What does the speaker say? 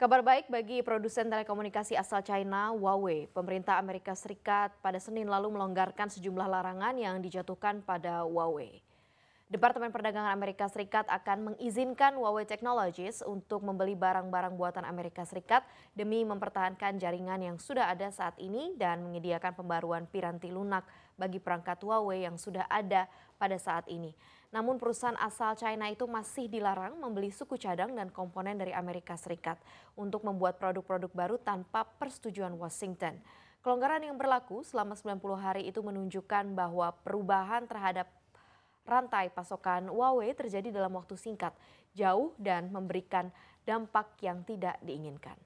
Kabar baik bagi produsen telekomunikasi asal China, Huawei. Pemerintah Amerika Serikat pada Senin lalu melonggarkan sejumlah larangan yang dijatuhkan pada Huawei. Departemen Perdagangan Amerika Serikat akan mengizinkan Huawei Technologies untuk membeli barang-barang buatan Amerika Serikat demi mempertahankan jaringan yang sudah ada saat ini dan menyediakan pembaruan piranti lunak bagi perangkat Huawei yang sudah ada pada saat ini. Namun perusahaan asal China itu masih dilarang membeli suku cadang dan komponen dari Amerika Serikat untuk membuat produk-produk baru tanpa persetujuan Washington. Kelonggaran yang berlaku selama 90 hari itu menunjukkan bahwa perubahan terhadap rantai pasokan Huawei terjadi dalam waktu singkat, jauh dan memberikan dampak yang tidak diinginkan.